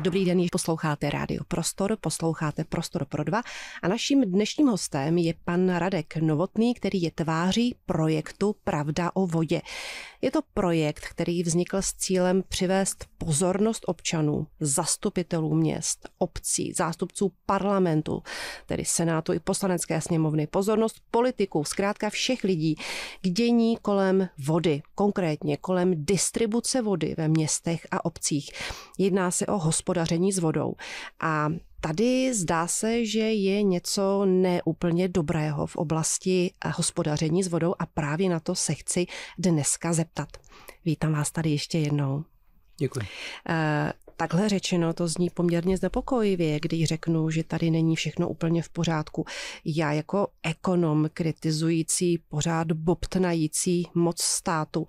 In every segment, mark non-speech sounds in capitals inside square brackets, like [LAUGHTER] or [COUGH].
Dobrý den, posloucháte Rádio Prostor, posloucháte Prostor pro dva a naším dnešním hostem je pan Radek Novotný, který je tváří projektu Pravda o vodě. Je to projekt, který vznikl s cílem přivést pozornost občanů, zastupitelů měst, obcí, zástupců parlamentu, tedy senátu i poslanecké sněmovny, pozornost politiků, zkrátka všech lidí, k dění kolem vody, konkrétně kolem distribuce vody ve městech a obcích. Jedná se o hospodářství hospodaření s vodou. A tady zdá se, že je něco neúplně dobrého v oblasti eh, hospodaření s vodou a právě na to se chci dneska zeptat. Vítám vás tady ještě jednou. Děkuji. Eh, Takhle řečeno, to zní poměrně znepokojivě, když řeknu, že tady není všechno úplně v pořádku. Já jako ekonom kritizující, pořád bobtnající moc státu,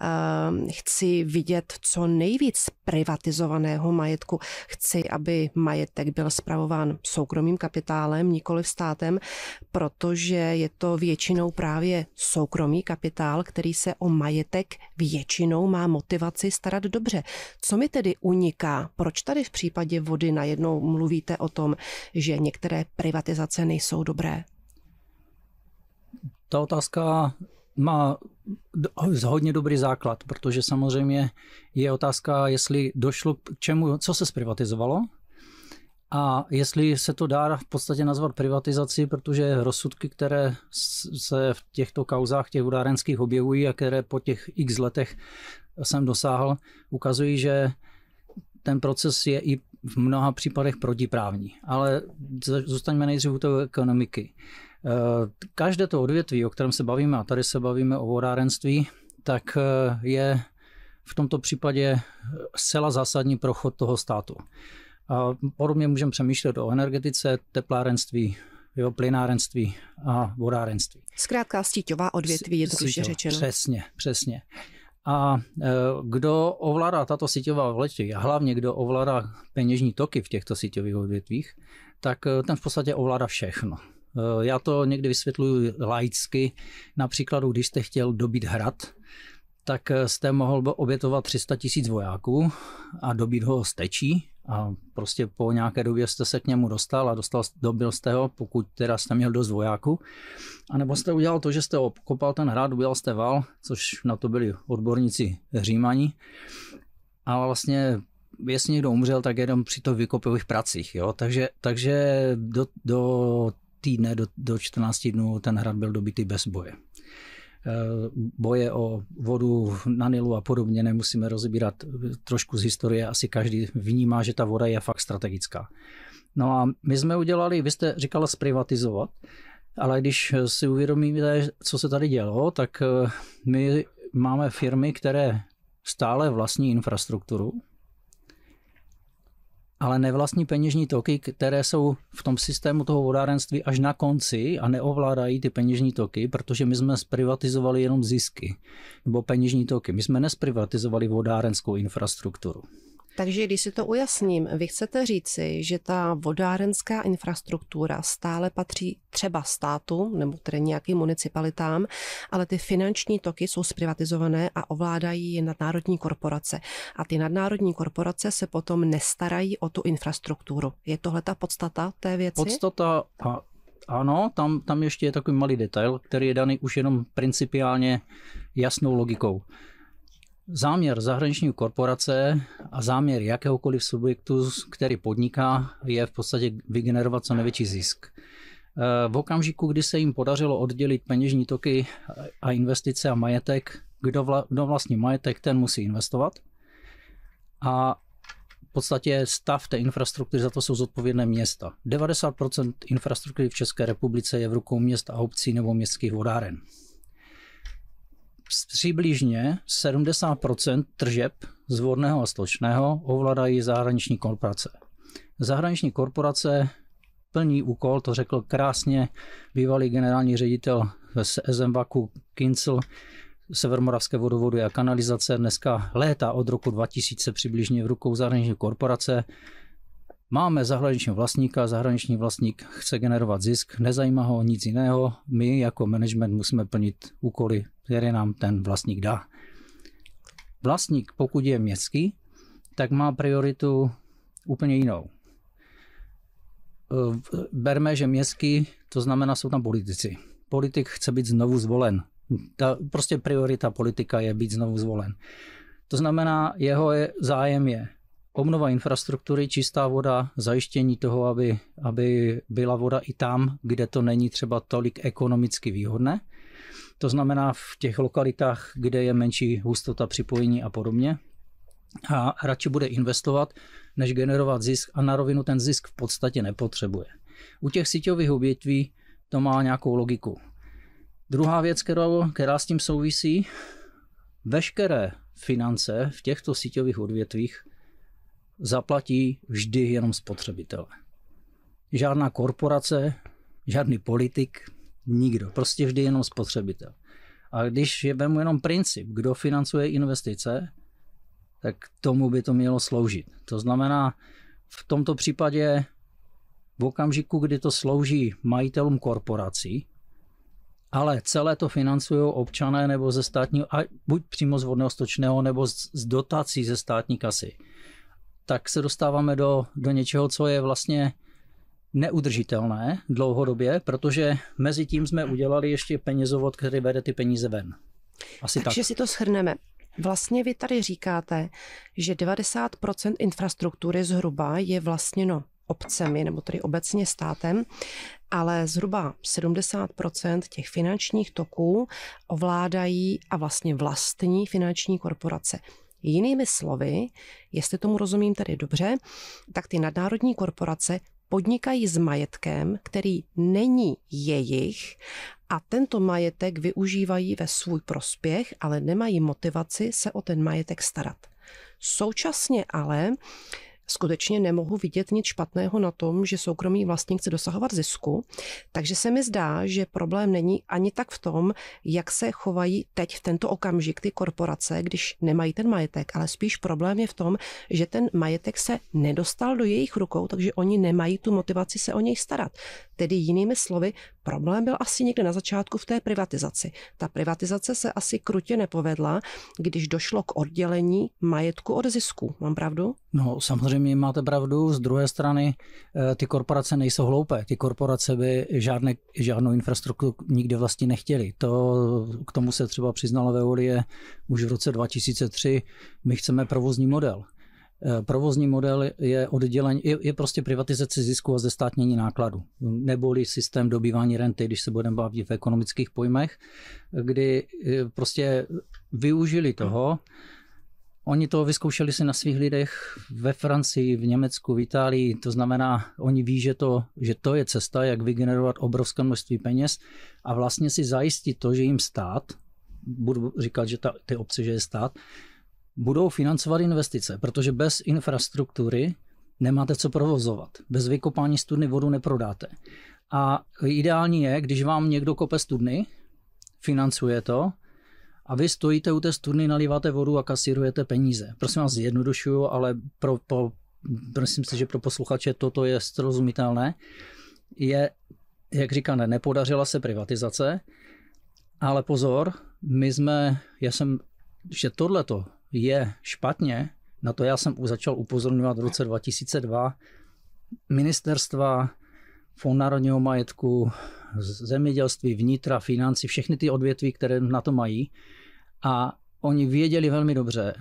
ehm, chci vidět co nejvíc privatizovaného majetku. Chci, aby majetek byl spravován soukromým kapitálem, nikoli státem, protože je to většinou právě soukromý kapitál, který se o majetek většinou má motivaci starat dobře. Co mi tedy uniká? říká, proč tady v případě vody najednou mluvíte o tom, že některé privatizace nejsou dobré? Ta otázka má hodně dobrý základ, protože samozřejmě je otázka, jestli došlo k čemu, co se zprivatizovalo, a jestli se to dá v podstatě nazvat privatizací, protože rozsudky, které se v těchto kauzách těch udárenských objevují a které po těch x letech jsem dosáhl, ukazují, že ten proces je i v mnoha případech protiprávní. Ale zůstaňme nejdřív u toho ekonomiky. Eh, každé to odvětví, o kterém se bavíme, a tady se bavíme o vodárenství, tak eh, je v tomto případě eh, zcela zásadní prochod toho státu. A podobně můžeme přemýšlet o energetice, teplárenství, jo, plynárenství a vodárenství. Zkrátka stíťová odvětví, je to už řečeno. Přesně, přesně. A e, kdo ovládá tato síťová odvětví, a hlavně kdo ovládá peněžní toky v těchto síťových odvětvích, tak e, ten v podstatě ovládá všechno. E, já to někdy vysvětluji laicky. Například, když jste chtěl dobít hrad, tak jste mohl obětovat 300 tisíc vojáků a dobít ho stečí, a prostě po nějaké době jste se k němu dostal a dostal, dobil jste ho, pokud teda jste měl dost vojáků. A nebo jste udělal to, že jste obkopal ten hrad, udělal jste val, což na to byli odborníci římani. A vlastně jestli někdo umřel, tak jenom při to vykopových pracích. Jo? Takže, takže do, do týdne, do, do 14 dnů ten hrad byl dobitý bez boje. Eh, boje o vodu na Nilu a podobně nemusíme rozebírat eh, trošku z historie. Asi každý vnímá, že ta voda je fakt strategická. No a my jsme udělali, vy jste říkala zprivatizovat, ale když eh, si uvědomíte, co se tady dělo, tak my máme firmy, které stále vlastní infrastrukturu, ale nevlastní peněžní toky, které jsou v tom systému toho vodárenství až na konci a neovládají ty peněžní toky, protože my jsme zprivatizovali jenom zisky nebo peněžní toky. My jsme nesprivatizovali vodárenskou infrastrukturu. Takže když si to ujasním, vy chcete říci, že ta vodárenská infrastruktura stále patří třeba státu nebo tedy nějakým municipalitám, ale ty finanční toky jsou zprivatizované a ovládají nadnárodní korporace. A ty nadnárodní korporace se potom nestarají o tu infrastrukturu. Je tohle ta podstata té věci? Podstata a ano, tam, tam ještě je takový malý detail, který je daný už jenom principiálně jasnou logikou. Záměr zahraniční korporace a záměr jakéhokoliv subjektu, který podniká, je v podstatě vygenerovat co největší zisk. E, v okamžiku, kdy se jim podařilo oddělit peněžní toky a investice a majetek, kdo, vla, kdo vlastní majetek, ten musí investovat. A v podstatě stav té infrastruktury za to jsou zodpovědné města. 90% infrastruktury v České republice je v rukou měst a obcí nebo městských vodáren přibližně 70% tržeb z vodného a stočného ovládají zahraniční korporace. Zahraniční korporace plní úkol, to řekl krásně bývalý generální ředitel z Ezembaku Kincel, Severmoravské vodovody a kanalizace dneska léta od roku 2000 přibližně v rukou zahraniční korporace Máme zahraničního vlastníka, zahraniční vlastník chce generovat zisk, nezajímá ho nic jiného. My jako management musíme plnit úkoly, které nám ten vlastník dá. Vlastník, pokud je městský, tak má prioritu úplně jinou. Ehm, berme, že městský, to znamená, jsou tam politici. Politik chce být znovu zvolen. Ta prostě priorita politika je být znovu zvolen. To znamená, jeho zájem je obnova infrastruktury, čistá voda, zajištění toho, aby, aby byla voda i tam, kde to není třeba tolik ekonomicky výhodné. To znamená v těch lokalitách, kde je menší hustota připojení a podobně. A radši bude investovat, než generovat zisk a na rovinu ten zisk v podstatě nepotřebuje. U těch síťových obětví to má nějakou logiku. Druhá věc, která, která s tím souvisí, veškeré finance v těchto síťových odvětvích zaplatí vždy jenom spotřebitele. Žádná korporace, žádný politik, nikdo. Prostě vždy jenom spotřebitel. A když je vemu jenom princip, kdo financuje investice, tak tomu by to mělo sloužit. To znamená, v tomto případě v okamžiku, kdy to slouží majitelům korporací, ale celé to financují občané nebo ze státního, a buď přímo z vodného stočného, nebo z, z dotací ze státní kasy, tak se dostáváme do, do něčeho, co je vlastně neudržitelné dlouhodobě, protože mezi tím jsme udělali ještě penězovod, který vede ty peníze ven. Asi Takže tak. si to shrneme. Vlastně vy tady říkáte, že 90% infrastruktury zhruba je vlastněno obcemi, nebo tedy obecně státem, ale zhruba 70% těch finančních toků ovládají a vlastně vlastní finanční korporace. Jinými slovy, jestli tomu rozumím tedy dobře, tak ty nadnárodní korporace podnikají s majetkem, který není jejich a tento majetek využívají ve svůj prospěch, ale nemají motivaci se o ten majetek starat. Současně ale skutečně nemohu vidět nic špatného na tom, že soukromý vlastník chce dosahovat zisku, takže se mi zdá, že problém není ani tak v tom, jak se chovají teď v tento okamžik ty korporace, když nemají ten majetek, ale spíš problém je v tom, že ten majetek se nedostal do jejich rukou, takže oni nemají tu motivaci se o něj starat. Tedy jinými slovy, Problém byl asi někde na začátku v té privatizaci. Ta privatizace se asi krutě nepovedla, když došlo k oddělení majetku od zisku. Mám pravdu? No, samozřejmě máte pravdu. Z druhé strany, eh, ty korporace nejsou hloupé. Ty korporace by žádné, žádnou infrastrukturu nikde vlastně nechtěli. To, k tomu se třeba přiznala Veolie už v roce 2003. My chceme provozní model. Eh, provozní model je oddělení, je, je prostě privatizace zisku a zestátnění nákladu, neboli systém dobývání renty, když se budeme bavit v ekonomických pojmech, kdy eh, prostě využili hmm. toho, Oni to vyzkoušeli si na svých lidech ve Francii, v Německu, v Itálii, to znamená, oni ví, že to, že to je cesta, jak vygenerovat obrovské množství peněz a vlastně si zajistit to, že jim stát, budu říkat, že ta, ty obce, že je stát, budou financovat investice, protože bez infrastruktury nemáte co provozovat. Bez vykopání studny vodu neprodáte. A ideální je, když vám někdo kope studny, financuje to, a vy stojíte u té studny, naliváte vodu a kasírujete peníze. Prosím vás, zjednodušuju, ale pro, po, myslím si, že pro posluchače toto je srozumitelné. Je, jak říkáme, nepodařila se privatizace, ale pozor, my jsme, já jsem, že tohleto je špatně, na to já jsem začal upozorňovat v roce 2002, ministerstva, Fond národního majetku, zemědělství, vnitra, financí, všechny ty odvětví, které na to mají. A oni věděli velmi dobře,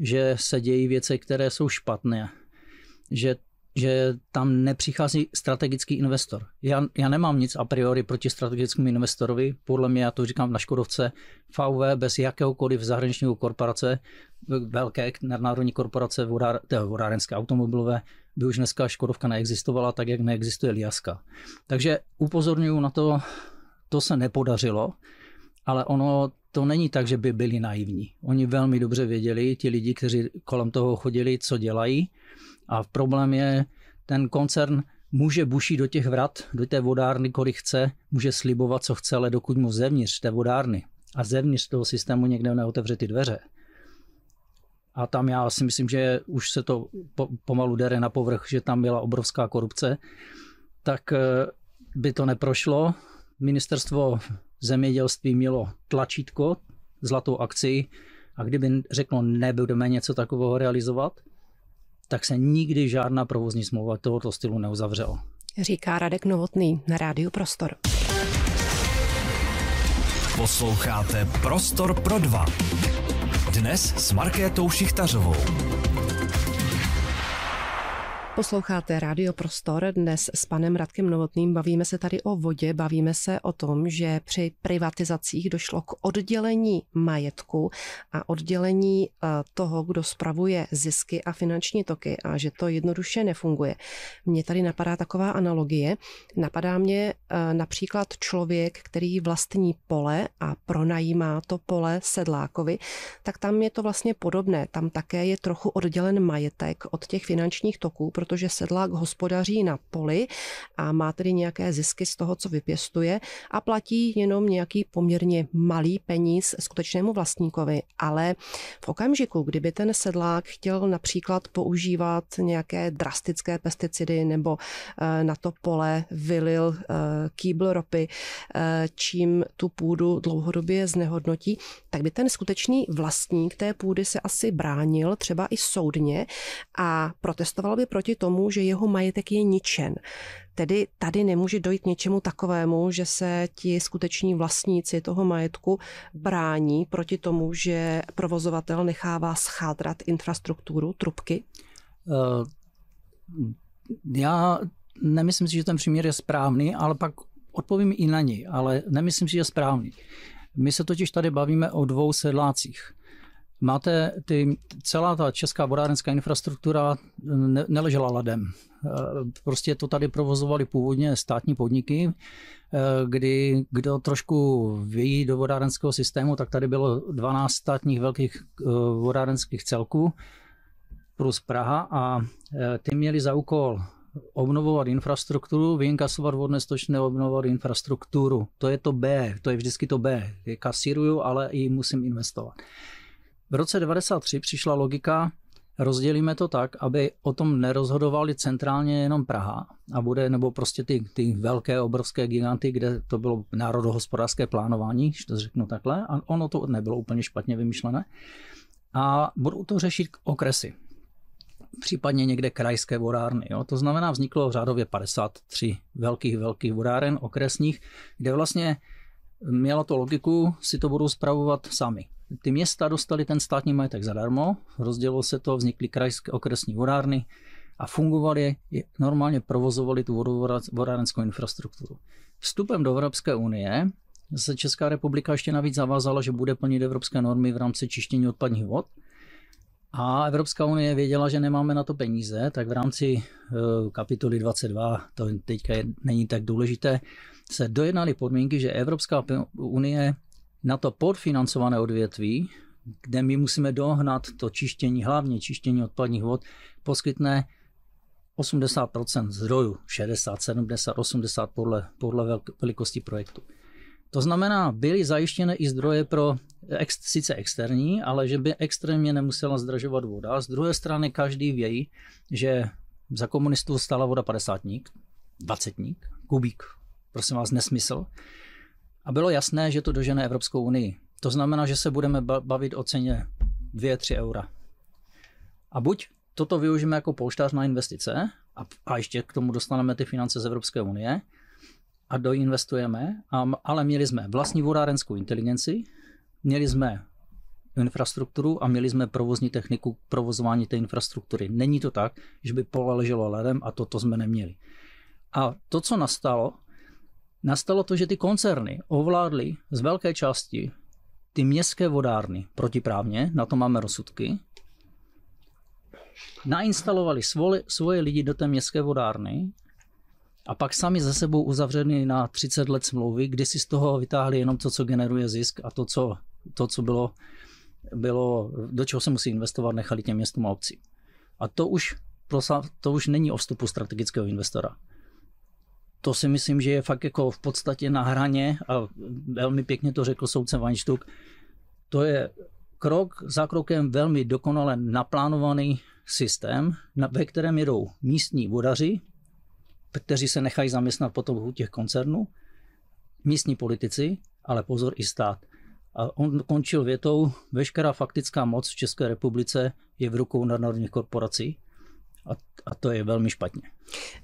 že se dějí věci, které jsou špatné, že že tam nepřichází strategický investor. Já, já nemám nic a priori proti strategickému investorovi, podle mě, já to říkám na Škodovce, VW bez jakéhokoliv zahraničního korporace, velké národní korporace vodár, vodárenské automobilové, by už dneska Škodovka neexistovala, tak jak neexistuje Liaska. Takže upozorňuji na to, to se nepodařilo, ale ono to není tak, že by byli naivní. Oni velmi dobře věděli, ti lidi, kteří kolem toho chodili, co dělají a problém je, ten koncern může buší do těch vrat, do té vodárny, kolik chce, může slibovat, co chce, ale dokud mu zevnitř té vodárny a zevnitř toho systému někde neotevře ty dveře, a tam já si myslím, že už se to po, pomalu dere na povrch, že tam byla obrovská korupce, tak eh, by to neprošlo. Ministerstvo zemědělství mělo tlačítko, zlatou akci a kdyby řeklo, nebudeme něco takového realizovat, tak se nikdy žádná provozní smlouva tohoto stylu neuzavřela. Říká Radek Novotný na Rádiu Prostor. Posloucháte Prostor pro dva. Dnes s Markétou Šichtařovou. Posloucháte Radio Prostor dnes s panem Radkem Novotným. Bavíme se tady o vodě, bavíme se o tom, že při privatizacích došlo k oddělení majetku a oddělení eh, toho, kdo spravuje zisky a finanční toky a že to jednoduše nefunguje. Mně tady napadá taková analogie. Napadá mě eh, například člověk, který vlastní pole a pronajímá to pole sedlákovi, tak tam je to vlastně podobné. Tam také je trochu oddělen majetek od těch finančních toků, protože sedlák hospodaří na poli a má tedy nějaké zisky z toho, co vypěstuje a platí jenom nějaký poměrně malý peníz skutečnému vlastníkovi. Ale v okamžiku, kdyby ten sedlák chtěl například používat nějaké drastické pesticidy nebo eh, na to pole vylil eh, kýbl ropy, eh, čím tu půdu dlouhodobě znehodnotí, tak by ten skutečný vlastník té půdy se asi bránil, třeba i soudně, a protestoval by proti tomu, že jeho majetek je ničen. Tedy tady nemůže dojít něčemu takovému, že se ti skuteční vlastníci toho majetku brání proti tomu, že provozovatel nechává schádrat infrastrukturu, trubky? Eh, já nemyslím si, že ten příměr je správný, ale pak odpovím i na něj, ale nemyslím si, že je správný. My se totiž tady bavíme o dvou sedlácích máte ty, celá ta česká vodárenská infrastruktura eh, ne, neležela ladem. Eh, prostě to tady provozovali původně státní podniky, eh, kdy kdo trošku vyjí do vodárenského systému, tak tady bylo 12 státních velkých vodárenských celků plus Praha a ty měli za úkol obnovovat infrastrukturu, vyinkasovat vodné stočné, obnovovat infrastrukturu. To je to B, to je vždycky to B. Kasíruju, ale i musím investovat. V roce 93 přišla logika, rozdělíme to tak, aby o tom nerozhodovali centrálně jenom Praha a bude, nebo prostě ty, ty velké, obrovské giganty, kde to bylo národohospodářské plánování, když to řeknu takhle, a ono to nebylo úplně špatně vymyšlené. A budou to řešit okresy, případně někde krajské vodárny. Jo? To znamená, vzniklo řádově 53 velkých, velkých vodáren okresních, kde vlastně Měla to logiku, si to budou spravovat sami. Ty města dostali ten státní majetek zadarmo, rozdělilo se to, vznikly krajské okresní vodárny a fungovali, normálně provozovali tu vodárenskou infrastrukturu. Vstupem do Evropské unie se Česká republika ještě navíc zavázala, že bude plnit evropské normy v rámci čištění odpadních vod. A Evropská unie věděla, že nemáme na to peníze, tak v rámci eh, kapitoly 22, to teďka je, není tak důležité, se dojednaly podmínky, že Evropská unie na to podfinancované odvětví, kde my musíme dohnat to čištění, hlavně čištění odpadních vod, poskytne 80% zdrojů, 60, 70, 80 podle, podle velikosti projektu. To znamená, byly zajištěny i zdroje pro ex, sice externí, ale že by extrémně nemusela zdražovat voda. Z druhé strany každý ví, že za komunistů stála voda 50 ník, 20 ník, kubík prosím vás, nesmysl. A bylo jasné, že to dožene Evropskou unii. To znamená, že se budeme bavit o ceně 2-3 eura. A buď toto využijeme jako polštář na investice a, a ještě k tomu dostaneme ty finance z Evropské unie a doinvestujeme, a, ale měli jsme vlastní vodárenskou inteligenci, měli jsme infrastrukturu a měli jsme provozní techniku provozování té infrastruktury. Není to tak, že by pole leželo ledem a toto to jsme neměli. A to, co nastalo, nastalo to, že ty koncerny ovládly z velké části ty městské vodárny protiprávně, na to máme rozsudky, nainstalovali svoli, svoje lidi do té městské vodárny a pak sami ze sebou uzavřeli na 30 let smlouvy, kdy si z toho vytáhli jenom to, co generuje zisk a to, co, to, co bylo, bylo, do čeho se musí investovat, nechali těm městům a obcím. A to už, to už není o vstupu strategického investora to si myslím, že je fakt jako v podstatě na hraně a velmi pěkně to řekl soudce Weinstuck. To je krok za krokem velmi dokonale naplánovaný systém, ve kterém jedou místní vodaři, kteří se nechají zaměstnat po potom těch koncernů, místní politici, ale pozor i stát. A on končil větou, veškerá faktická moc v České republice je v rukou nadnárodních korporací a, a to je velmi špatně.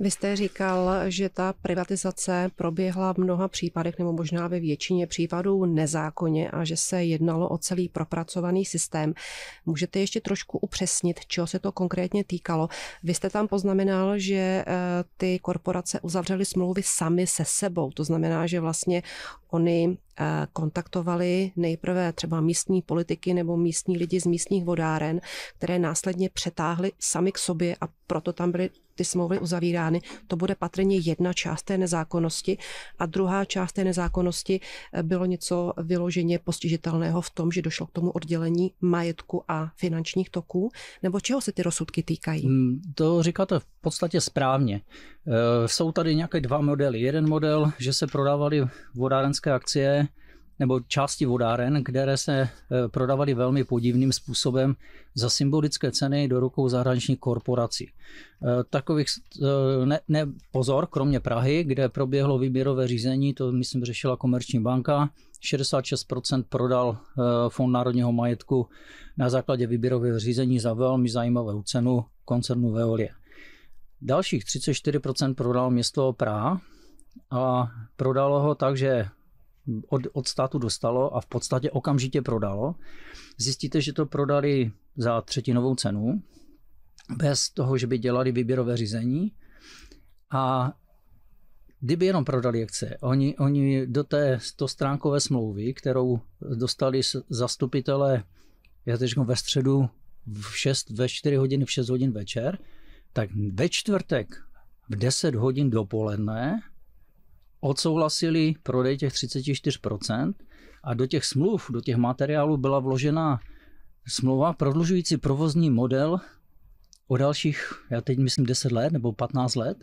Vy jste říkal, že ta privatizace proběhla v mnoha případech, nebo možná ve většině případů nezákonně a že se jednalo o celý propracovaný systém. Můžete ještě trošku upřesnit, čeho se to konkrétně týkalo? Vy jste tam poznamenal, že eh, ty korporace uzavřely smlouvy sami se sebou. To znamená, že vlastně Oni eh, kontaktovali nejprve třeba místní politiky nebo místní lidi z místních vodáren, které následně přetáhli sami k sobě a proto tam byly ty smlouvy uzavírány. To bude patrně jedna část té nezákonnosti. A druhá část té nezákonnosti eh, bylo něco vyloženě postižitelného v tom, že došlo k tomu oddělení majetku a finančních toků. Nebo čeho se ty rozsudky týkají? Hmm, to říkáte v podstatě správně. Eh, jsou tady nějaké dva modely. Jeden model, že se prodávaly vodárenské akcie nebo části vodáren, které se eh, prodávaly velmi podivným způsobem za symbolické ceny do rukou zahraničních korporací. Eh, takových, eh, ne, ne, pozor, kromě Prahy, kde proběhlo výběrové řízení, to myslím řešila Komerční banka, 66% prodal Fond národního majetku na základě výběrového řízení za velmi zajímavou cenu koncernu Veolie. Dalších 34% prodal město Praha a prodalo ho tak, že od, od státu dostalo a v podstatě okamžitě prodalo. Zjistíte, že to prodali za třetinovou cenu, bez toho, že by dělali výběrové řízení. A kdyby jenom prodali akce, oni, oni do té 100 stránkové smlouvy, kterou dostali zastupitelé, já teď ve středu v 6, ve 4 hodiny, v 6 hodin večer, tak ve čtvrtek v 10 hodin dopoledne odsouhlasili prodej těch 34% a do těch smluv, do těch materiálů byla vložena smlouva prodlužující provozní model o dalších, já teď myslím 10 let nebo 15 let,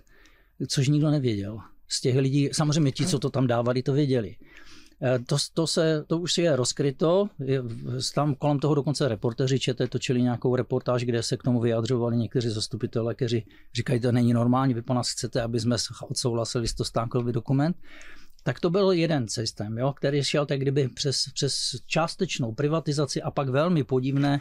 což nikdo nevěděl. Z těch lidí, samozřejmě ti, co to tam dávali, to věděli. Eh, to, to, se, to už je rozkryto, tam kolem toho dokonce reportéři čete, točili nějakou reportáž, kde se k tomu vyjadřovali někteří zastupitelé, kteří říkají, to není normální, vy po nás chcete, aby jsme odsouhlasili s to stánkový dokument tak to byl jeden systém, jo, který šel tak kdyby přes, přes částečnou privatizaci a pak velmi podivné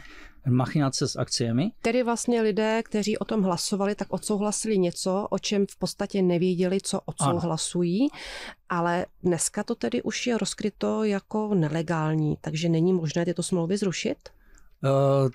machinace s akciemi. Tedy vlastně lidé, kteří o tom hlasovali, tak odsouhlasili něco, o čem v podstatě nevěděli, co odsouhlasují, ano. ale dneska to tedy už je rozkryto jako nelegální, takže není možné tyto smlouvy zrušit? Eh,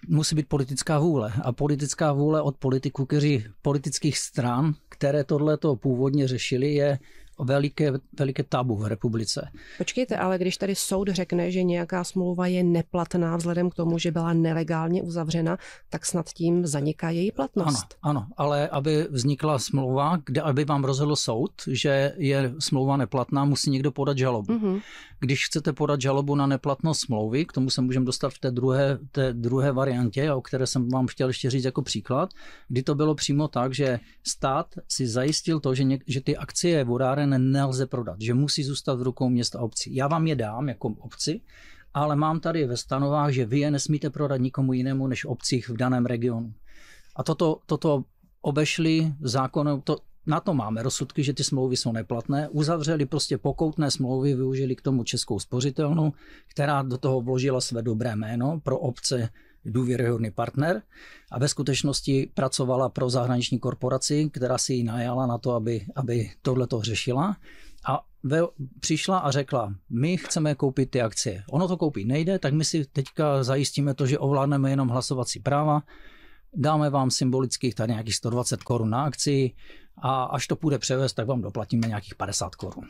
musí být politická vůle. A politická vůle od politiků, kteří politických stran, které tohleto to původně řešili, je veliké, veliké tabu v republice. Počkejte, ale když tady soud řekne, že nějaká smlouva je neplatná vzhledem k tomu, že byla nelegálně uzavřena, tak snad tím zaniká její platnost. Ano, ano ale aby vznikla smlouva, kde aby vám rozhodl soud, že je smlouva neplatná, musí někdo podat žalobu. Mm-hmm. Když chcete podat žalobu na neplatnost smlouvy, k tomu se můžeme dostat v té druhé, té druhé variantě, o které jsem vám chtěl ještě říct jako příklad, kdy to bylo přímo tak, že stát si zajistil to, že, něk, že ty akcie vodáren nelze prodat, že musí zůstat v rukou města obcí. Já vám je dám jako obci, ale mám tady ve stanovách, že vy je nesmíte prodat nikomu jinému než obcích v daném regionu. A toto, toto obešli zákonem, to, na to máme rozsudky, že ty smlouvy jsou neplatné. Uzavřeli prostě pokoutné smlouvy, využili k tomu Českou spořitelnu, která do toho vložila své dobré jméno pro obce důvěryhodný partner a ve skutečnosti pracovala pro zahraniční korporaci, která si ji najala na to, aby, aby tohle to řešila. A ve, přišla a řekla, my chceme koupit ty akcie. Ono to koupit nejde, tak my si teďka zajistíme to, že ovládneme jenom hlasovací práva, dáme vám symbolických tady nějakých 120 korun na akci, a až to půjde převést, tak vám doplatíme nějakých 50 korun.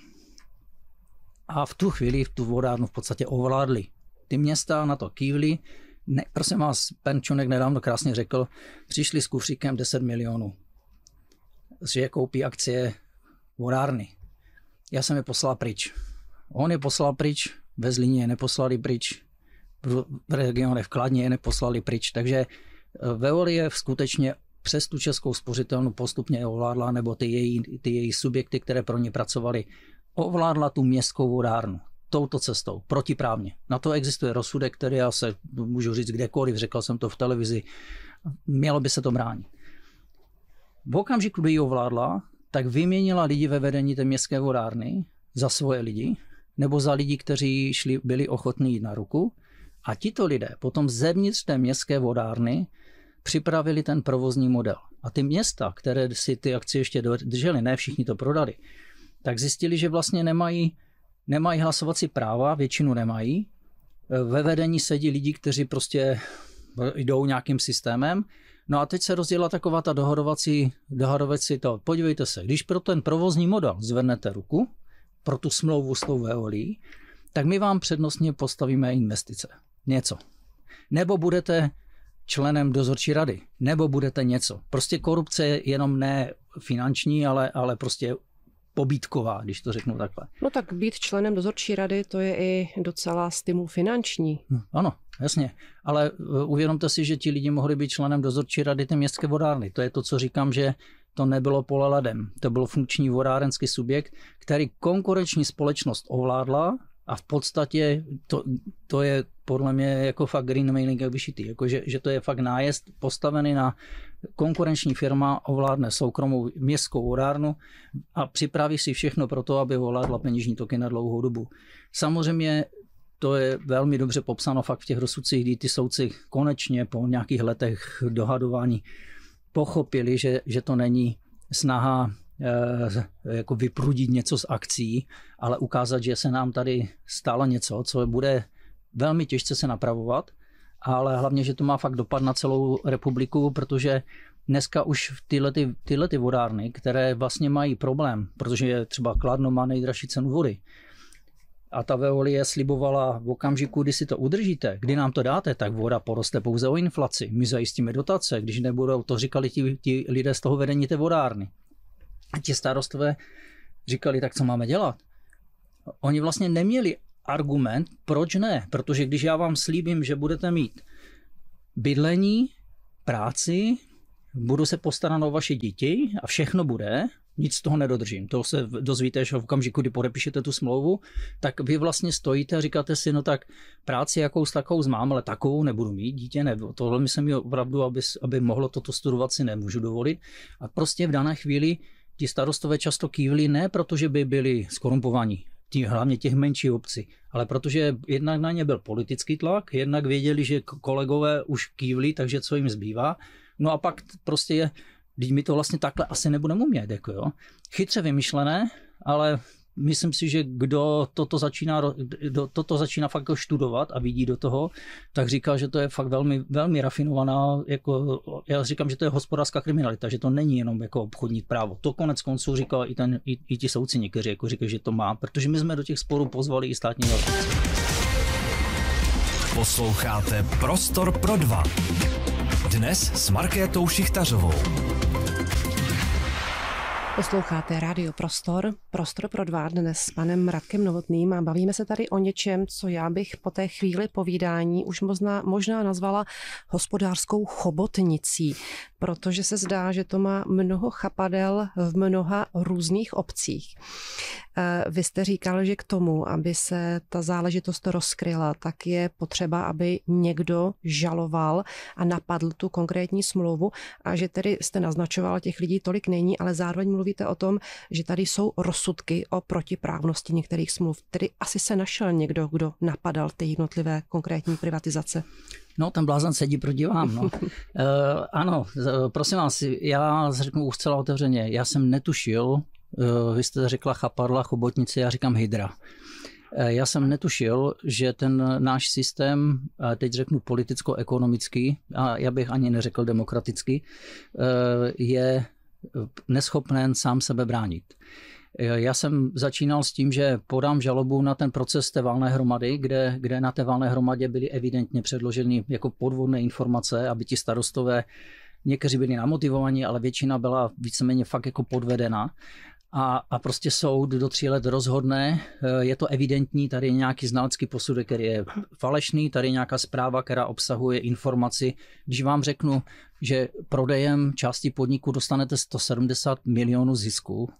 A v tu chvíli v tu vodárnu v podstatě ovládli. Ty města na to kývli, ne, prosím vás, Penčunek nedávno krásně řekl, přišli s kufříkem 10 milionů, že koupí akcie vodárny. Já jsem je poslal pryč. On je poslal pryč, ve Zlíně je neposlali pryč, v regionech v Kladně je neposlali pryč, takže eh, Veolie skutečně přes tu českou spořitelnu postupně ovládla, nebo ty její, ty její subjekty, které pro ně pracovali, ovládla tu městskou vodárnu touto cestou, protiprávně. Na to existuje rozsudek, který já se můžu říct kdekoliv, řekl jsem to v televizi, mělo by se to bránit. V okamžiku, kdy ji ovládla, tak vyměnila lidi ve vedení té městské vodárny za svoje lidi, nebo za lidi, kteří šli, byli ochotní jít na ruku. A tito lidé potom zevnitř té městské vodárny připravili ten provozní model. A ty města, které si ty akcie ještě drželi, ne všichni to prodali, tak zjistili, že vlastně nemají, nemají hlasovací práva, většinu nemají. Ve vedení sedí lidi, kteří prostě jdou nějakým systémem. No a teď se rozdělá taková ta dohodovací, dohodovací to. Podívejte se, když pro ten provozní model zvednete ruku, pro tu smlouvu s tou veolí, tak my vám přednostně postavíme investice. Něco. Nebo budete členem dozorčí rady, nebo budete něco. Prostě korupce je jenom ne finanční, ale, ale prostě pobítková, když to řeknu takhle. No tak být členem dozorčí rady, to je i docela stimul finanční. No, ano, jasně. Ale eh, uvědomte si, že ti lidi mohli být členem dozorčí rady ty městské vodárny. To je to, co říkám, že to nebylo pole ledem. To byl funkční vodárenský subjekt, který konkurenční společnost ovládla a v podstatě to, to je podle mě jako fakt greenmailing jak vyšitý, jako že, že to je fakt nájezd postavený na konkurenční firma ovládne soukromou městskou urárnu a připraví si všechno pro to, aby ovládla peněžní toky na dlouhou dobu. Samozřejmě to je velmi dobře popsáno fakt v těch rozsudcích, kdy ty soudci konečně po nějakých letech dohadování pochopili, že, že to není snaha Eh, jako vyprudit něco z akcí, ale ukázat, že se nám tady stalo něco, co bude velmi těžce se napravovat, ale hlavně, že to má fakt dopad na celou republiku, protože dneska už tyhle, ty, tyhle ty vodárny, které vlastně mají problém, protože je třeba Kladno má nejdražší cenu vody, a ta Veolie slibovala v okamžiku, kdy si to udržíte, kdy nám to dáte, tak voda poroste pouze o inflaci. My zajistíme dotace, když nebudou to říkali ti, ti lidé z toho vedení té vodárny. A ti starostové říkali, tak co máme dělat? Oni vlastně neměli argument, proč ne, protože když já vám slíbím, že budete mít bydlení, práci, budu se postarat o vaše děti a všechno bude, nic z toho nedodržím. To se dozvíte, že v okamžiku, kdy podepíšete tu smlouvu, tak vy vlastně stojíte a říkáte si, no tak práci jakou s takou mám, ale takovou nebudu mít, dítě ne. tohle mi se mi opravdu, aby, aby mohlo toto studovat si nemůžu dovolit. A prostě v dané chvíli ti starostové často kývli ne proto, že by byli skorumpovaní, tí, hlavně těch menších obcí, ale protože jednak na ně byl politický tlak, jednak věděli, že kolegové už kývli, takže co jim zbývá. No a pak prostě je, když my to vlastně takhle asi nebudeme umět, jako jo. Chytře vymyšlené, ale myslím si, že kdo toto začíná, kdo toto začíná fakt jako študovat a vidí do toho, tak říká, že to je fakt velmi, velmi rafinovaná, jako, já říkám, že to je hospodářská kriminalita, že to není jenom jako obchodní právo. To konec konců říkal i, ten, i, i ti soudci někteří, jako říkají, že to má, protože my jsme do těch sporů pozvali i státní zástupce. Posloucháte Prostor pro dva. Dnes s Markétou Šichtařovou. Posloucháte Radio Prostor, Prostor pro dva dnes s panem Radkem Novotným a bavíme se tady o něčem, co já bych po té chvíli povídání už možná, možná nazvala hospodářskou chobotnicí, protože se zdá, že to má mnoho chapadel v mnoha různých obcích. Eh, vy jste říkal, že k tomu, aby se ta záležitost rozkryla, tak je potřeba, aby někdo žaloval a napadl tu konkrétní smlouvu a že tedy jste naznačoval, těch lidí tolik není, ale zároveň mluví mluvíte o tom, že tady jsou rozsudky o protiprávnosti některých smluv. Tedy asi se našel někdo, kdo napadal ty jednotlivé konkrétní privatizace. No, ten blázen sedí proti vám. No. uh, [LAUGHS] ano, eh, prosím vás, já řeknu už celá otevřeně, já jsem netušil, uh, vy jste řekla chaparla, chobotnice, já říkám hydra. Já jsem netušil, že ten náš systém, teď řeknu politicko-ekonomický, a já bych ani neřekl demokratický, je neschopen sám sebe bránit. Já jsem začínal s tím, že podám žalobu na ten proces té válné hromady, kde, kde na té válné hromadě byly evidentně předloženy jako podvodné informace, aby ti starostové Někteří byli namotivovaní, ale většina byla víceméně fakt jako podvedena a, a prostě soud do tří let rozhodne, eh, je to evidentní, tady je nějaký znalecký posudek, který je falešný, tady je nějaká zpráva, která obsahuje informaci. Když vám řeknu, že prodejem části podniku dostanete 170 milionů zisku,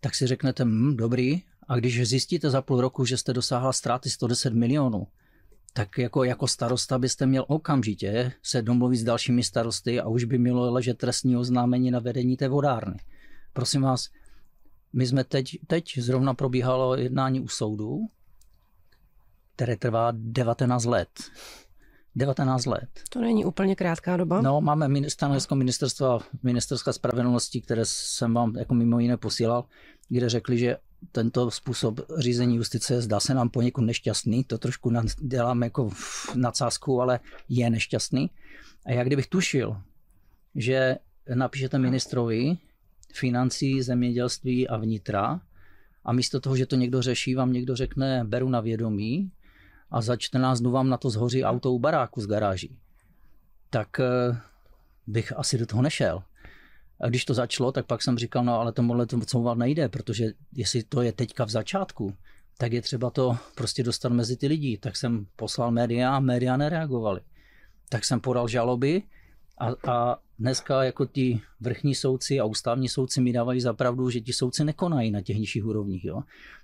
tak si řeknete, hm, dobrý, a když zjistíte za půl roku, že jste dosáhla ztráty 110 milionů, tak jako, jako starosta byste měl okamžitě se domluvit s dalšími starosty a už by mělo ležet trestní oznámení na vedení té vodárny. Prosím vás, my jsme teď, teď zrovna probíhalo jednání u soudu, které trvá 19 let. 19 let. To není úplně krátká doba. No, máme stanovisko ministerstva, ministerstva spravedlnosti, které jsem vám jako mimo jiné posílal, kde řekli, že tento způsob řízení justice zdá se nám poněkud nešťastný, to trošku děláme dělám jako nadsázku, ale je nešťastný. A já kdybych tušil, že napíšete ministrovi, financí, zemědělství a vnitra. A místo toho, že to někdo řeší, vám někdo řekne, beru na vědomí a za 14 dnů vám na to zhoří auto u baráku z garáží. Tak eh, bych asi do toho nešel. A když to začalo, tak pak jsem říkal, no ale tomuhle to couvat nejde, protože jestli to je teďka v začátku, tak je třeba to prostě dostat mezi ty lidi. Tak jsem poslal média a média nereagovaly. Tak jsem podal žaloby a, a dneska jako ti vrchní soudci a ústavní soudci mi dávají za pravdu, že ti soudci nekonají na těch nižších úrovních. Jo?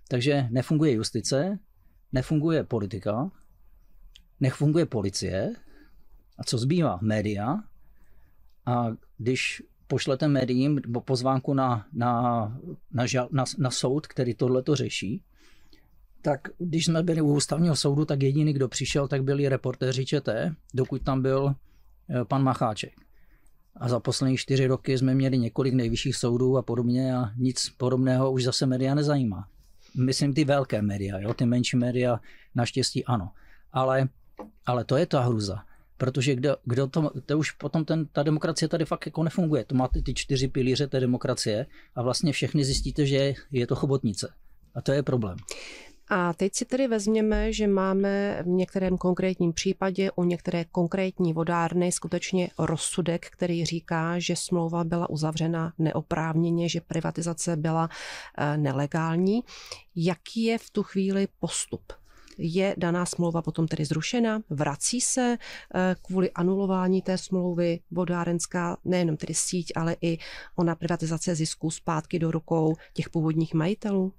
Takže nefunguje justice, nefunguje politika, nefunguje policie a co zbývá? Média. A když pošlete médiím pozvánku na, na, na, žal, na, na soud, který tohle to řeší, tak když jsme byli u ústavního soudu, tak jediný, kdo přišel, tak byli reportéři ČT, dokud tam byl Eh, pan Macháček. A za poslední čtyři roky jsme měli několik nejvyšších soudů a podobně a nic podobného už zase média nezajímá. Myslím ty velké média, jo? ty menší média naštěstí ano. Ale, ale to je ta hruza. Protože kdo, kdo to, to už potom ten, ta demokracie tady fakt jako nefunguje. To máte ty čtyři pilíře té demokracie a vlastně všechny zjistíte, že je to chobotnice. A to je problém. A teď si tedy vezměme, že máme v některém konkrétním případě u některé konkrétní vodárny skutečně rozsudek, který říká, že smlouva byla uzavřena neoprávněně, že privatizace byla eh, nelegální. Jaký je v tu chvíli postup? je daná smlouva potom tedy zrušena, vrací se eh, kvůli anulování té smlouvy vodárenská, nejenom tedy síť, ale i ona privatizace zisků zpátky do rukou těch původních majitelů?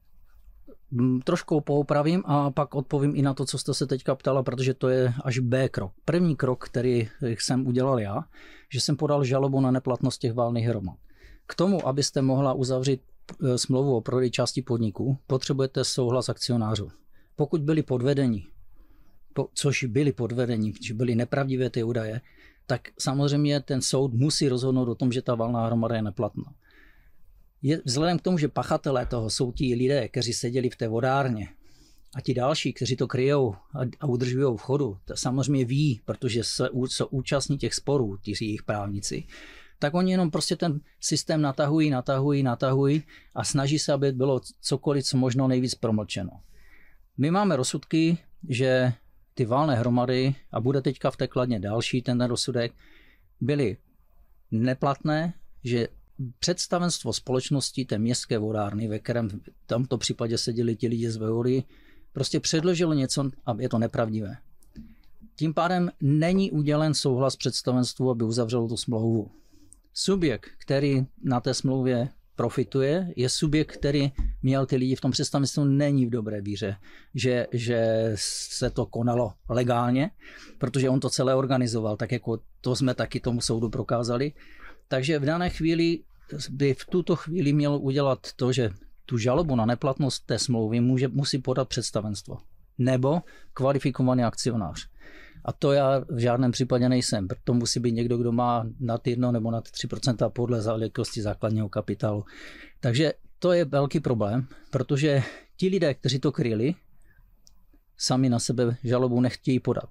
trošku poupravím a pak odpovím i na to, co jste se teďka ptala, protože to je až B krok. První krok, který eh, jsem udělal já, že jsem podal žalobu na neplatnost těch válných hromad. K tomu, abyste mohla uzavřít eh, smlouvu o prodeji části podniku, potřebujete souhlas akcionářů. Pokud byli podvedeni, po, což byli podvedeni, že byly nepravdivé ty údaje, tak samozřejmě ten soud musí rozhodnout o tom, že ta valná hromada je neplatná je vzhledem k tomu, že pachatelé toho jsou ti lidé, kteří seděli v té vodárně a ti další, kteří to kryjou a, a udržují v chodu, to samozřejmě ví, protože se, jsou účastní těch sporů, ti jejich právníci, tak oni jenom prostě ten systém natahují, natahují, natahují a snaží se, aby bylo cokoliv, co možno nejvíc promlčeno. My máme rozsudky, že ty válné hromady, a bude teďka v té kladně další ten rozsudek, byly neplatné, že představenstvo společnosti té městské vodárny, ve kterém v tomto případě seděli ti lidi z Veory, prostě předložilo něco a je to nepravdivé. Tím pádem není udělen souhlas představenstvu, aby uzavřelo tu smlouvu. Subjekt, který na té smlouvě profituje, je subjekt, který měl ty lidi v tom představenstvu, není v dobré víře, že, že se to konalo legálně, protože on to celé organizoval, tak jako to jsme taky tomu soudu prokázali. Takže v dané chvíli by v tuto chvíli mělo udělat to, že tu žalobu na neplatnost té smlouvy může, musí podat představenstvo nebo kvalifikovaný akcionář. A to já v žádném případě nejsem. To musí být někdo, kdo má nad 1 nebo nad 3 podle zálekosti základního kapitálu. Takže to je velký problém, protože ti lidé, kteří to kryli, sami na sebe žalobu nechtějí podat.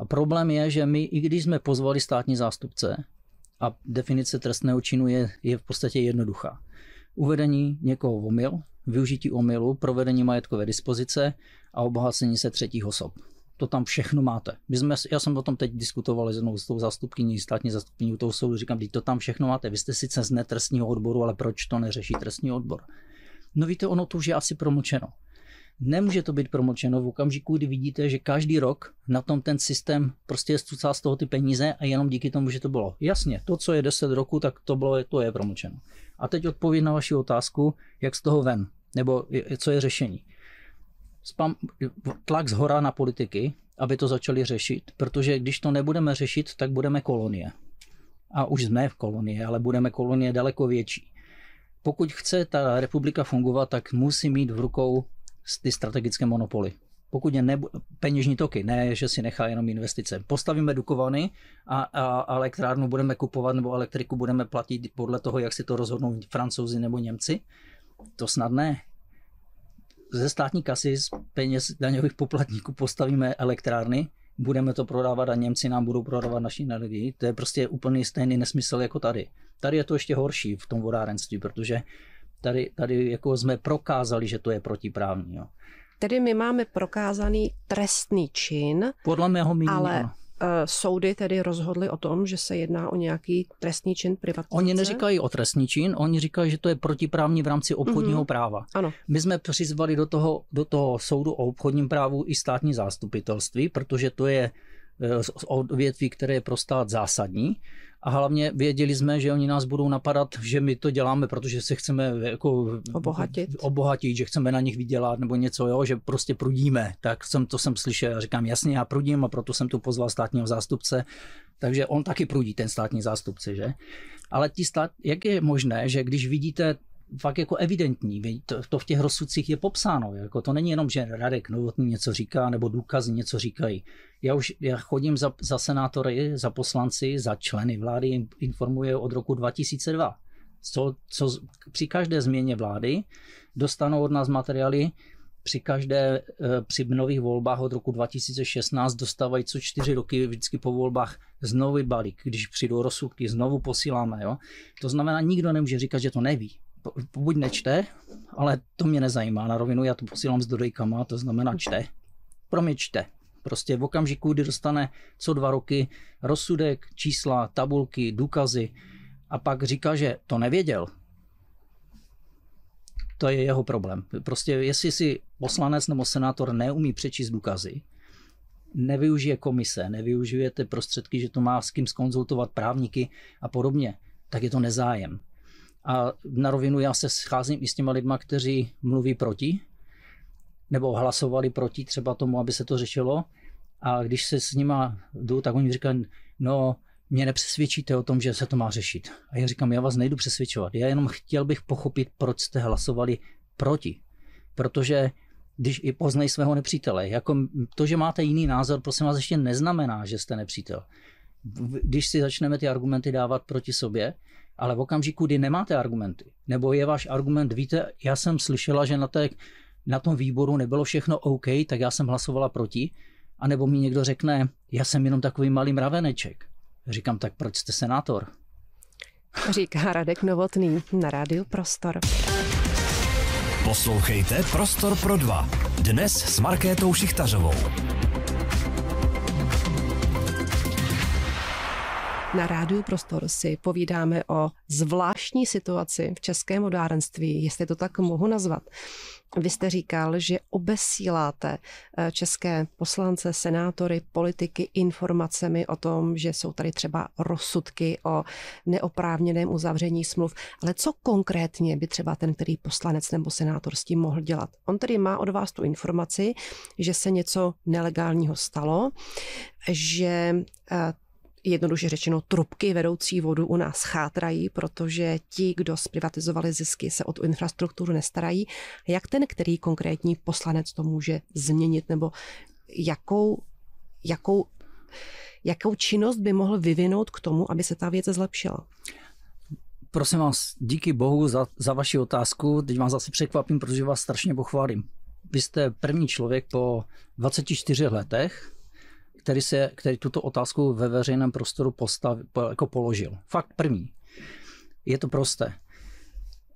A problém je, že my, i když jsme pozvali státní zástupce, a definice trestného činu je, je v podstatě jednoduchá. Uvedení někoho v omyl, využití omylu, provedení majetkové dispozice a obohacení se třetích osob. To tam všechno máte. My jsme, já jsem o tom teď diskutoval s jednou s tou zástupkyní, státní zastupkyní u toho soudu, říkám, to tam všechno máte. Vy jste sice z netrestního odboru, ale proč to neřeší trestní odbor? No víte, ono to už je asi promlčeno. Nemůže to být promlčeno v okamžiku, kdy vidíte, že každý rok na tom ten systém prostě stucá z toho ty peníze a jenom díky tomu, že to bylo. Jasně, to, co je 10 roku, tak to, bylo, to je promlčeno. A teď odpověď na vaši otázku, jak z toho ven, nebo co je řešení. Spam, tlak z hora na politiky, aby to začali řešit, protože když to nebudeme řešit, tak budeme kolonie. A už jsme v kolonii, ale budeme kolonie daleko větší. Pokud chce ta republika fungovat, tak musí mít v rukou ty strategické monopoly. Pokud je nebu- peněžní toky, ne, že si nechá jenom investice. Postavíme dukovany a, a elektrárnu budeme kupovat nebo elektriku budeme platit podle toho, jak si to rozhodnou francouzi nebo Němci. To snad ne ze státní kasy, z peněz daňových poplatníků postavíme elektrárny, budeme to prodávat a Němci nám budou prodávat naši energii. To je prostě úplně stejný nesmysl jako tady. Tady je to ještě horší v tom vodárenství, protože tady, tady jako jsme prokázali, že to je protiprávní. Jo. Tedy my máme prokázaný trestný čin. Podle mého mínění. Ale ano. Eh, soudy tedy rozhodly o tom, že se jedná o nějaký trestný čin privatizace? Oni neříkají o trestný čin, oni říkají, že to je protiprávní v rámci obchodního mm-hmm. práva. Ano. My jsme přizvali do toho, do toho soudu o obchodním právu i státní zástupitelství, protože to je Eh, odvětví, které je pro stát zásadní. A hlavně věděli jsme, že oni nás budou napadat, že my to děláme, protože se chceme eh, jako obohatit. obohatit, že chceme na nich vydělat nebo něco, jo, že prostě prudíme. Tak jsem to jsem slyšel a říkám, jasně, já prudím a proto jsem tu pozval státního zástupce. Takže on taky prudí, ten státní zástupce, že? Ale ti stát, jak je možné, že když vidíte fakt jako evidentní. To, to v těch rozsudcích je popsáno. Jako to není jenom, že Radek Novotný něco říká nebo důkazy něco říkají. Já už já chodím za, za senátory, za poslanci, za členy vlády, informuje od roku 2002. Co, co při každé změně vlády dostanou od nás materiály, při každé, eh, při nových volbách od roku 2016 dostávají co čtyři roky vždycky po volbách znovu balík, když přijdou rozsudky, znovu posíláme. Jo? To znamená, nikdo nemůže říkat, že to neví buď nečte, ale to mě nezajímá na rovinu, já to posílám s dodejkama, to znamená čte. Pro mě čte. Prostě v okamžiku, kdy dostane co dva roky rozsudek, čísla, tabulky, důkazy a pak říká, že to nevěděl, to je jeho problém. Prostě jestli si poslanec nebo senátor neumí přečíst důkazy, nevyužije komise, nevyužijete prostředky, že to má s kým skonzultovat právníky a podobně, tak je to nezájem. A na rovinu já se scházím i s těma lidma, kteří mluví proti, nebo hlasovali proti třeba tomu, aby se to řešilo. A když se s nima jdu, tak oni říkají, no, mě nepřesvědčíte o tom, že se to má řešit. A já říkám, já vás nejdu přesvědčovat. Já jenom chtěl bych pochopit, proč jste hlasovali proti. Protože když i poznej svého nepřítele, jako to, že máte jiný názor, prosím vás, ještě neznamená, že jste nepřítel. Když si začneme ty argumenty dávat proti sobě, ale v okamžiku, kdy nemáte argumenty, nebo je váš argument, víte, já jsem slyšela, že na, té, na tom výboru nebylo všechno OK, tak já jsem hlasovala proti, anebo mi někdo řekne, já jsem jenom takový malý mraveneček. Říkám, tak proč jste senátor? Říká Radek Novotný na Rádiu Prostor. Poslouchejte Prostor pro dva. Dnes s Markétou Šichtařovou. Na rádiu Prostor si povídáme o zvláštní situaci v českém modárenství, jestli to tak mohu nazvat. Vy jste říkal, že obesíláte eh, české poslance, senátory, politiky informacemi o tom, že jsou tady třeba rozsudky o neoprávněném uzavření smluv. Ale co konkrétně by třeba ten, který poslanec nebo senátor s tím mohl dělat? On tedy má od vás tu informaci, že se něco nelegálního stalo, že eh, Jednoduše řečeno, trubky vedoucí vodu u nás chátrají, protože ti, kdo zprivatizovali zisky, se o tu infrastrukturu nestarají. Jak ten, který konkrétní poslanec to může změnit, nebo jakou, jakou, jakou činnost by mohl vyvinout k tomu, aby se ta věc zlepšila? Prosím vás, díky bohu za, za vaši otázku. Teď vás zase překvapím, protože vás strašně pochválím. Vy jste první člověk po 24 letech, který, se, který tuto otázku ve veřejném prostoru postav, jako položil. Fakt první. Je to prosté.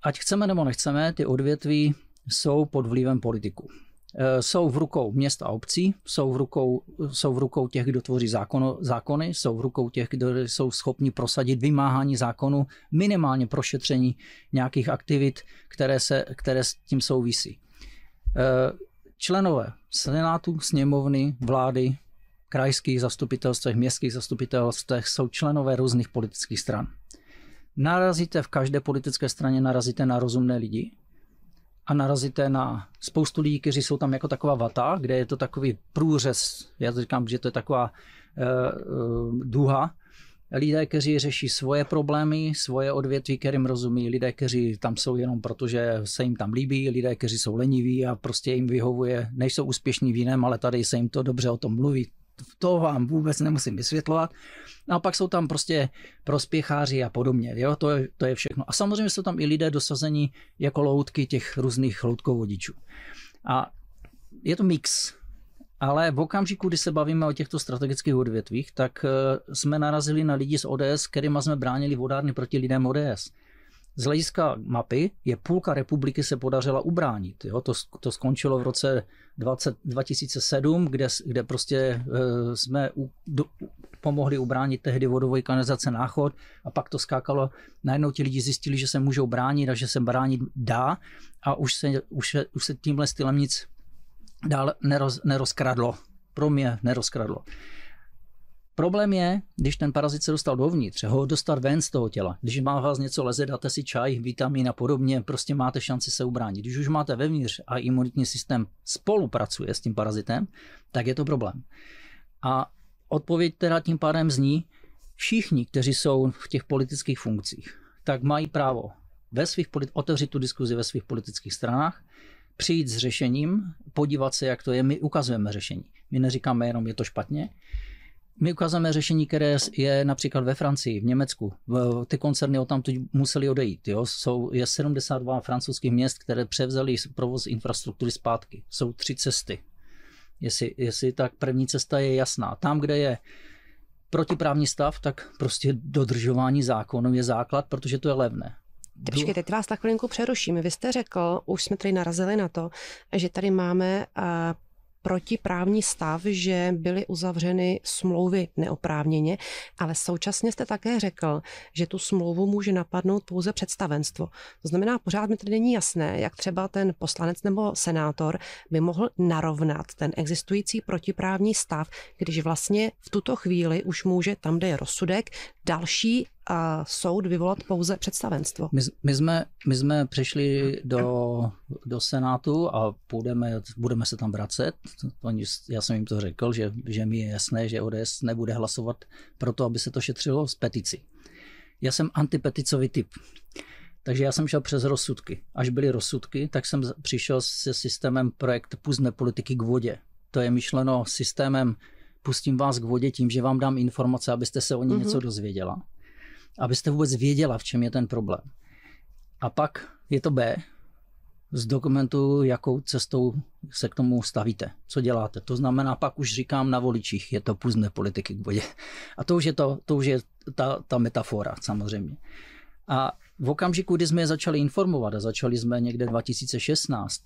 Ať chceme nebo nechceme, ty odvětví jsou pod vlivem politiku. E, jsou v rukou měst a obcí, jsou v rukou, jsou v rukou těch, kdo tvoří zákon, zákony, jsou v rukou těch, kdo jsou schopni prosadit vymáhání zákonu, minimálně prošetření nějakých aktivit, které, se, které s tím souvisí e, členové senátu, sněmovny, vlády, krajských zastupitelstvech, městských zastupitelstvech jsou členové různých politických stran. Narazíte v každé politické straně, narazíte na rozumné lidi a narazíte na spoustu lidí, kteří jsou tam jako taková vata, kde je to takový průřez, já to říkám, že to je taková uh, uh, duha, lidé, kteří řeší svoje problémy, svoje odvětví, kterým rozumí, lidé, kteří tam jsou jenom proto, že se jim tam líbí, lidé, kteří jsou leniví a prostě jim vyhovuje, nejsou úspěšní v jiném, ale tady se jim to dobře o tom mluví, to vám vůbec nemusím vysvětlovat. A pak jsou tam prostě prospěcháři a podobně, jo? To, je, to je všechno. A samozřejmě jsou tam i lidé dosazení jako loutky těch různých loutkovodičů. A je to mix. Ale v okamžiku, kdy se bavíme o těchto strategických odvětvích, tak eh, jsme narazili na lidi z ODS, kterými jsme bránili vodárny proti lidem ODS z hlediska mapy je půlka republiky se podařila ubránit. Jo? To, to skončilo v roce 20, 2007, kde, kde prostě e, jsme u, do, pomohli ubránit tehdy vodovou kanalizace Náchod a pak to skákalo. Najednou ti lidi zjistili, že se můžou bránit a že se bránit dá a už se, už, už se tímhle stylem nic dál neroz, nerozkradlo. Pro mě nerozkradlo. Problém je, když ten parazit se dostal dovnitř, ho dostat ven z toho těla. Když má vás něco leze, dáte si čaj, vitamin a podobně, prostě máte šanci se ubránit. Když už máte vevnitř a imunitní systém spolupracuje s tím parazitem, tak je to problém. A odpověď teda tím pádem zní, všichni, kteří jsou v těch politických funkcích, tak mají právo ve svých politi- otevřít tu diskuzi ve svých politických stranách, přijít s řešením, podívat se, jak to je. My ukazujeme řešení. My neříkáme jenom, je to špatně, my ukazujeme řešení, které je například ve Francii, v Německu. Ty koncerny o tam museli odejít. Jo? Jsou, je 72 francouzských měst, které převzali provoz infrastruktury zpátky. Jsou tři cesty. Jestli, jestli tak první cesta je jasná. Tam, kde je protiprávní stav, tak prostě dodržování zákonů je základ, protože to je levné. Počkejte, teď vás tak chvilinku přeruším. Vy jste řekl, už jsme tady narazili na to, že tady máme uh protiprávní stav, že byly uzavřeny smlouvy neoprávněně, ale současně jste také řekl, že tu smlouvu může napadnout pouze představenstvo. To znamená, pořád mi tedy není jasné, jak třeba ten poslanec nebo senátor by mohl narovnat ten existující protiprávní stav, když vlastně v tuto chvíli už může, tam, kde je rozsudek, další a soud vyvolat pouze představenstvo. My, my, jsme, my jsme přišli do, do Senátu a půjdeme, budeme se tam vracet. Oni, já jsem jim to řekl, že, že mi je jasné, že ODS nebude hlasovat pro to, aby se to šetřilo s petici. Já jsem antipeticový typ. Takže já jsem šel přes rozsudky. Až byly rozsudky, tak jsem přišel se systémem projekt Pustme politiky k vodě. To je myšleno systémem pustím vás k vodě tím, že vám dám informace, abyste se o ní mm-hmm. něco mhm. dozvěděla abyste vůbec věděla, v čem je ten problém. A pak je to B, z dokumentu jakou cestou se k tomu stavíte, co děláte. To znamená, pak už říkám na voličích, je to půzné politiky k bodě. A to už je, to, to už je ta, ta metafora, samozřejmě. A v okamžiku, kdy jsme je začali informovat, a začali jsme někde 2016,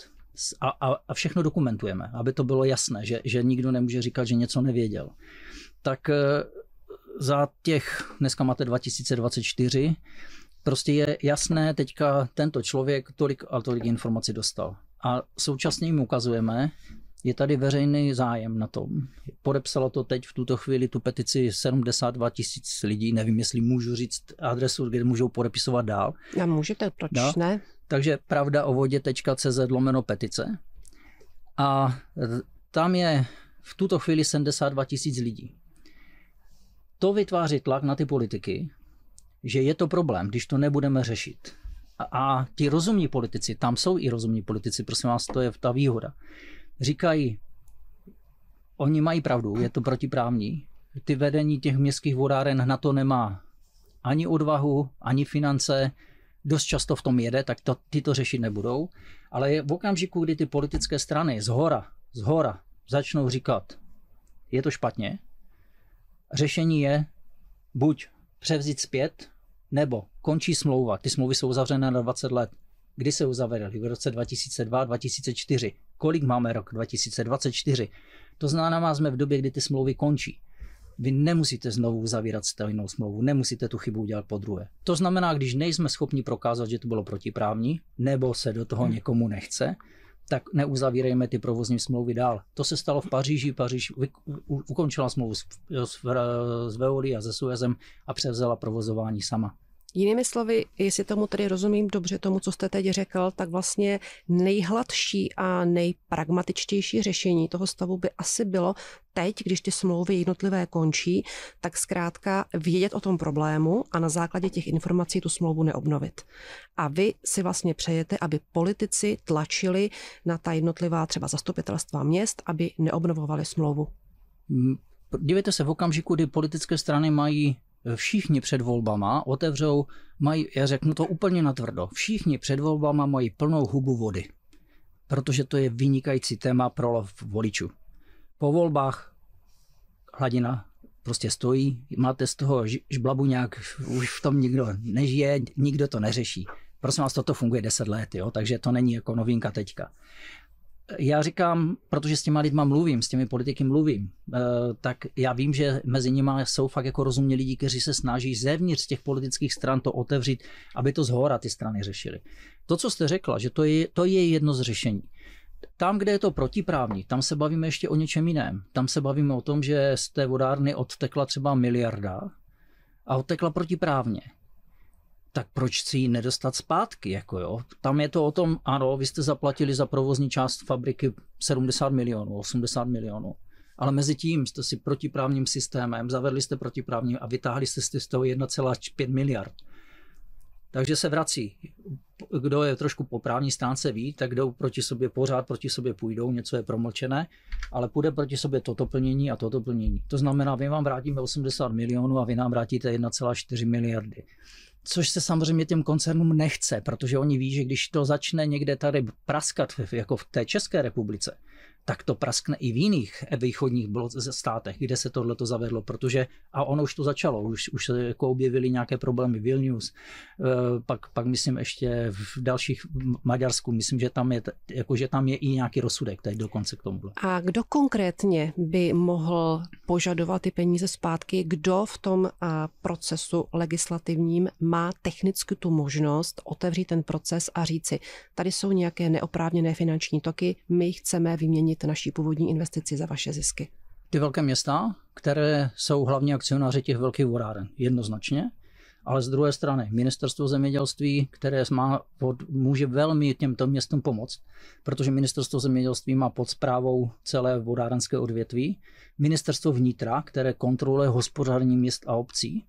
a, a, a všechno dokumentujeme, aby to bylo jasné, že, že nikdo nemůže říkat, že něco nevěděl, tak eh, za těch, dneska máte 2024, prostě je jasné, teďka tento člověk tolik a tolik informací dostal. A současně jim ukazujeme, je tady veřejný zájem na tom. Podepsalo to teď v tuto chvíli tu petici 72 tisíc lidí, nevím, jestli můžu říct adresu, kde můžou podepisovat dál. Já můžete, proč no. ne? Takže pravda o vodě.cz lomeno petice. A tam je v tuto chvíli 72 tisíc lidí to vytváří tlak na ty politiky, že je to problém, když to nebudeme řešit. A, a ti rozumní politici, tam jsou i rozumní politici, prosím vás, to je ta výhoda. Říkají, oni mají pravdu, je to protiprávní. Ty vedení těch městských vodáren na to nemá ani odvahu, ani finance, dost často v tom jede, tak to, ty to řešit nebudou. Ale je v okamžiku, kdy ty politické strany z hora, z hora začnou říkat, je to špatně, řešení je buď převzít zpět, nebo končí smlouva. Ty smlouvy jsou uzavřené na 20 let. Kdy se uzavřely? V roce 2002, 2004. Kolik máme rok 2024? To znamená, jsme v době, kdy ty smlouvy končí. Vy nemusíte znovu uzavírat stejnou smlouvu, nemusíte tu chybu udělat po druhé. To znamená, když nejsme schopni prokázat, že to bylo protiprávní, nebo se do toho někomu nechce, tak neuzavírejme ty provozní smlouvy dál. To se stalo v Paříži. Paříž ukončila smlouvu s, s, s Veolí a se Suezem a převzala provozování sama. Jinými slovy, jestli tomu tedy rozumím dobře, tomu, co jste teď řekl, tak vlastně nejhladší a nejpragmatičtější řešení toho stavu by asi bylo teď, když ty smlouvy jednotlivé končí, tak zkrátka vědět o tom problému a na základě těch informací tu smlouvu neobnovit. A vy si vlastně přejete, aby politici tlačili na ta jednotlivá třeba zastupitelstva měst, aby neobnovovali smlouvu. Hmm, dívejte se, v okamžiku, kdy politické strany mají všichni před volbama otevřou, mají, já řeknu to úplně natvrdo, všichni před volbama mají plnou hubu vody, protože to je vynikající téma pro lov voličů. Po volbách hladina prostě stojí, máte z toho žblabu nějak, už v tom nikdo nežije, nikdo to neřeší. Prosím vás, toto funguje 10 let, jo? takže to není jako novinka teďka já říkám, protože s těma lidma mluvím, s těmi politiky mluvím, eh, tak já vím, že mezi nimi jsou fakt jako rozumní lidi, kteří se snaží zevnitř těch politických stran to otevřít, aby to zhora ty strany řešily. To, co jste řekla, že to je, to je jedno z řešení. Tam, kde je to protiprávní, tam se bavíme ještě o něčem jiném. Tam se bavíme o tom, že z té vodárny odtekla třeba miliarda a odtekla protiprávně tak proč si ji nedostat zpátky? Jako jo? Tam je to o tom, ano, vy jste zaplatili za provozní část fabriky 70 milionů, 80 milionů, ale mezi tím jste si protiprávním systémem, zavedli jste protiprávní a vytáhli jste z toho 1,5 miliard. Takže se vrací. Kdo je trošku po právní stránce ví, tak jdou proti sobě, pořád proti sobě půjdou, něco je promlčené, ale půjde proti sobě toto plnění a toto plnění. To znamená, my vám vrátíme 80 milionů a vy nám vrátíte 1,4 miliardy což se samozřejmě těm koncernům nechce, protože oni ví, že když to začne někde tady praskat jako v té České republice, tak to praskne i v jiných východních státech, kde se tohle zavedlo, protože a ono už to začalo, už, už se jako objevily nějaké problémy, Vilnius, eh, pak, pak myslím ještě v dalších v Maďarsku, myslím, že tam je, jako, že tam je i nějaký rozsudek teď dokonce k tomu. A kdo konkrétně by mohl požadovat ty peníze zpátky, kdo v tom eh, procesu legislativním má technicky tu možnost otevřít ten proces a říci, tady jsou nějaké neoprávněné finanční toky, my chceme vyměnit nahradit naší původní investici za vaše zisky. Ty velké města, které jsou hlavní akcionáři těch velkých vodáren, jednoznačně, ale z druhé strany ministerstvo zemědělství, které má pod, může velmi těmto městům pomoct, protože ministerstvo zemědělství má pod zprávou celé vodárenské odvětví, ministerstvo vnitra, které kontroluje hospodární měst a obcí,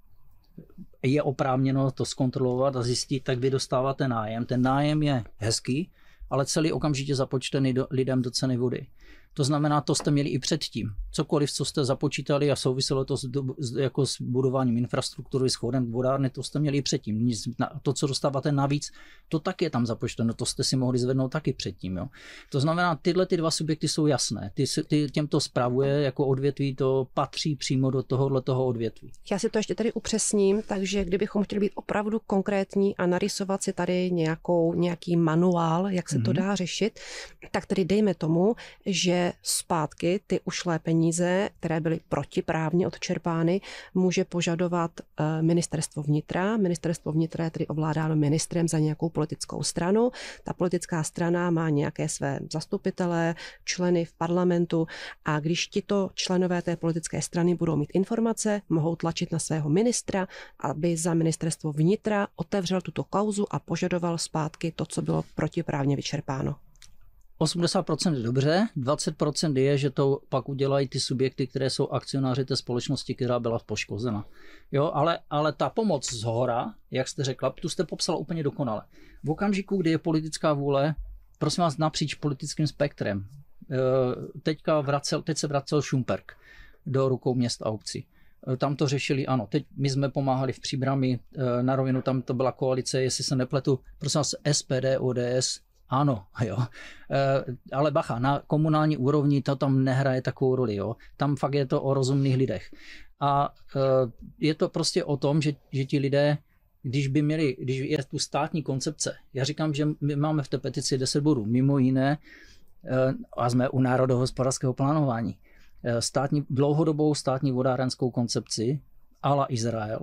je oprávněno to zkontrolovat a zjistit, tak vy dostáváte nájem. Ten nájem je hezký, ale celý okamžitě započtený do, lidem do ceny vody. To znamená, to jste měli i předtím. Cokoliv, co jste započítali a souviselo to s, jako s budováním infrastruktury, s chodem vodárny, to jste měli i předtím. Nic, to, co dostáváte navíc, to taky je tam započteno, to jste si mohli zvednout taky předtím. Jo? To znamená, tyhle ty dva subjekty jsou jasné. Ty, ty, těm to spravuje jako odvětví, to patří přímo do tohohle toho odvětví. Já si to ještě tady upřesním, takže kdybychom chtěli být opravdu konkrétní a narysovat si tady nějakou, nějaký manuál, jak se mm-hmm. to mhm. dá řešit, tak tedy dejme tomu, že zpátky ty ušlé peníze, které byly protiprávně odčerpány, může požadovat eh, ministerstvo vnitra. Ministerstvo vnitra je tedy ovládáno ministrem za nějakou politickou stranu. Ta politická strana má nějaké své zastupitele, členy v parlamentu a když tito členové té politické strany budou mít informace, mohou tlačit na svého ministra, aby za ministerstvo vnitra otevřel tuto kauzu a požadoval zpátky to, co bylo protiprávně vyčerpáno. 80% je dobře, 20% je, že to pak udělají ty subjekty, které jsou akcionáři té společnosti, která byla poškozena. Jo, ale, ale ta pomoc z hora, jak jste řekla, tu jste popsal úplně dokonale. V okamžiku, kdy je politická vůle, prosím vás, napříč politickým spektrem. Eh, teďka vracel, teď se vracel Šumperk do rukou měst a obcí. Eh, tam to řešili, ano. Teď my jsme pomáhali v příbrami, eh, na rovinu tam to byla koalice, jestli se nepletu, prosím vás, SPD, ODS, ano, [LAUGHS] jo. E, ale bacha, na komunální úrovni to tam nehraje takovou roli, jo. Tam fakt je to o rozumných lidech. A e, je to prostě o tom, že, že ti lidé, když by měli, když je tu státní koncepce, já říkám, že my máme v té petici 10 bodů, mimo jiné, e, a jsme u národohospodářského plánování, e, státní, dlouhodobou státní vodárenskou koncepci, ala Izrael,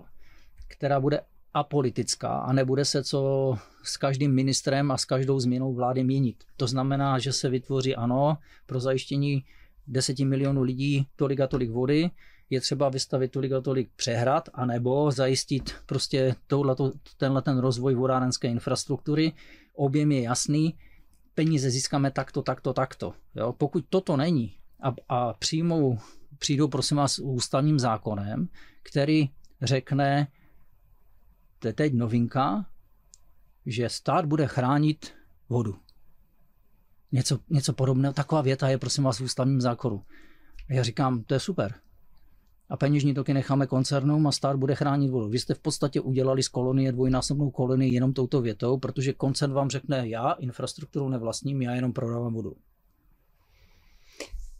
která bude apolitická a nebude se co s každým ministrem a s každou změnou vlády měnit. To znamená, že se vytvoří ano pro zajištění 10 milionů lidí tolik a tolik vody, je třeba vystavit tolik a tolik přehrad, anebo zajistit prostě tohleto, tenhle ten rozvoj vodárenské infrastruktury. Objem je jasný, peníze získáme takto, takto, takto. Jo? Pokud toto není a, a přijmou, přijdou prosím vás ústavním zákonem, který řekne, je teď novinka, že stát bude chránit vodu. Něco, něco podobného, taková věta je prosím vás v ústavním zákonu. Já říkám, to je super. A peněžní toky necháme koncernům a stát bude chránit vodu. Vy jste v podstatě udělali z kolonie dvojnásobnou kolonii jenom touto větou, protože koncern vám řekne, já infrastrukturu nevlastním, já jenom prodávám vodu.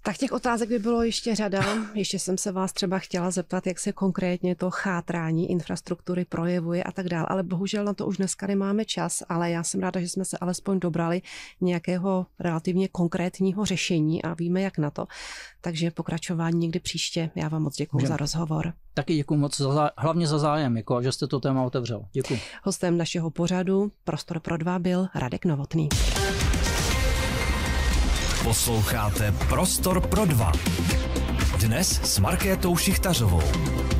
Tak těch otázek by bylo ještě řada. Ještě jsem se vás třeba chtěla zeptat, jak se konkrétně to chátrání infrastruktury projevuje a tak dále. Ale bohužel na to už dneska nemáme čas, ale já jsem ráda, že jsme se alespoň dobrali nějakého relativně konkrétního řešení a víme, jak na to. Takže pokračování někdy příště. Já vám moc děkuji za rozhovor. Taky děkuji moc, za, hlavně za zájem, jako, že jste to téma otevřel. Děkuji. Hostem našeho pořadu Prostor pro dva byl Radek Novotný. Posloucháte Prostor pro dva. Dnes s Markétou Šichtařovou.